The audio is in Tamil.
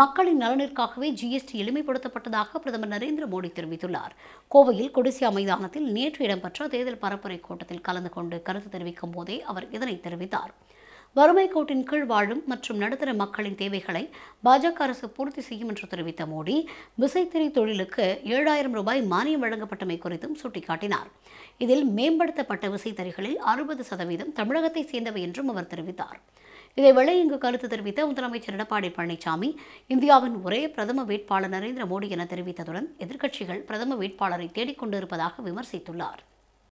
மக்களின் நலனிற்காகவே ஜிஎஸ்டி எளிமைப்படுத்தப்பட்டதாக பிரதமர் நரேந்திர மோடி தெரிவித்துள்ளார் கோவையில் கொடிசியா மைதானத்தில் நேற்று இடம்பெற்ற தேர்தல் பரப்புரை கூட்டத்தில் கலந்து கொண்டு கருத்து தெரிவிக்கும் போதே அவர் இதனை தெரிவித்தார் வறுமை கோட்டின் கீழ் வாழும் மற்றும் நடுத்தர மக்களின் தேவைகளை பாஜக அரசு பூர்த்தி செய்யும் என்று தெரிவித்த மோடி விசைத்திரை தொழிலுக்கு ஏழாயிரம் ரூபாய் மானியம் வழங்கப்பட்டமை குறித்தும் சுட்டிக்காட்டினார் இதில் மேம்படுத்தப்பட்ட விசைத்தறிகளில் அறுபது சதவீதம் தமிழகத்தை சேர்ந்தவை என்றும் அவர் தெரிவித்தார் இதேவேளை இங்கு கருத்து தெரிவித்த முதலமைச்சர் எடப்பாடி பழனிசாமி இந்தியாவின் ஒரே பிரதம வேட்பாளர் நரேந்திர மோடி என தெரிவித்ததுடன் எதிர்க்கட்சிகள் பிரதம வேட்பாளரை தேடிக்கொண்டிருப்பதாக விமர்சித்துள்ளார்